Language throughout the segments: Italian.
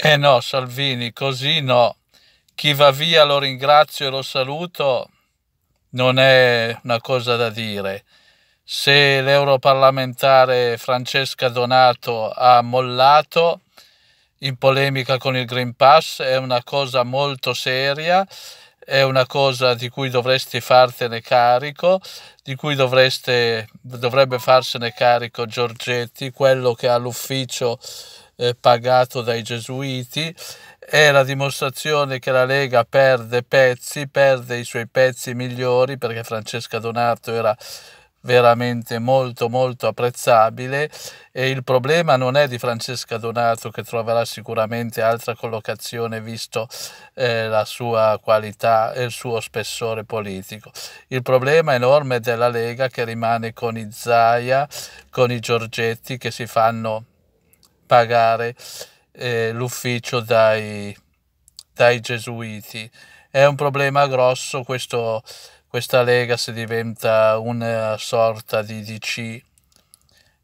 Eh no, Salvini, così no. Chi va via lo ringrazio e lo saluto, non è una cosa da dire. Se l'europarlamentare Francesca Donato ha mollato in polemica con il Green Pass è una cosa molto seria, è una cosa di cui dovresti fartene carico, di cui dovreste, dovrebbe farsene carico Giorgetti, quello che ha l'ufficio eh, pagato dai gesuiti, è la dimostrazione che la Lega perde pezzi, perde i suoi pezzi migliori perché Francesca Donato era veramente molto molto apprezzabile e il problema non è di Francesca Donato che troverà sicuramente altra collocazione visto eh, la sua qualità e il suo spessore politico. Il problema enorme è della Lega che rimane con i Zaia, con i Giorgetti che si fanno pagare eh, l'ufficio dai, dai, gesuiti. È un problema grosso, questo, questa lega se diventa una sorta di DC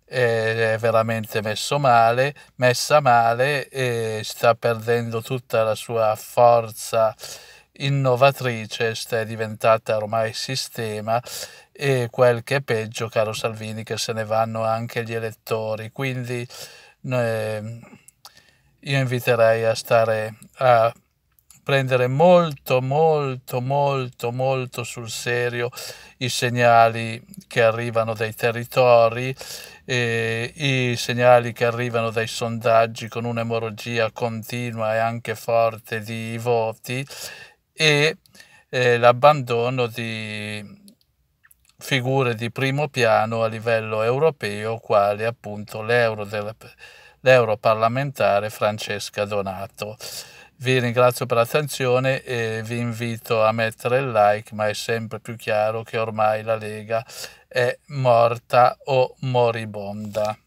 è veramente messo male, messa male e sta perdendo tutta la sua forza innovatrice, sta diventata ormai sistema e quel che è peggio, caro Salvini, che se ne vanno anche gli elettori. Quindi eh, io inviterei a stare a prendere molto, molto, molto, molto sul serio i segnali che arrivano dai territori, i segnali che arrivano dai sondaggi con un'emorragia continua e anche forte di voti e eh, l'abbandono di figure di primo piano a livello europeo, quali appunto l'euro l'europarlamentare Francesca Donato. Vi ringrazio per l'attenzione e vi invito a mettere il like, ma è sempre più chiaro che ormai la Lega è morta o moribonda.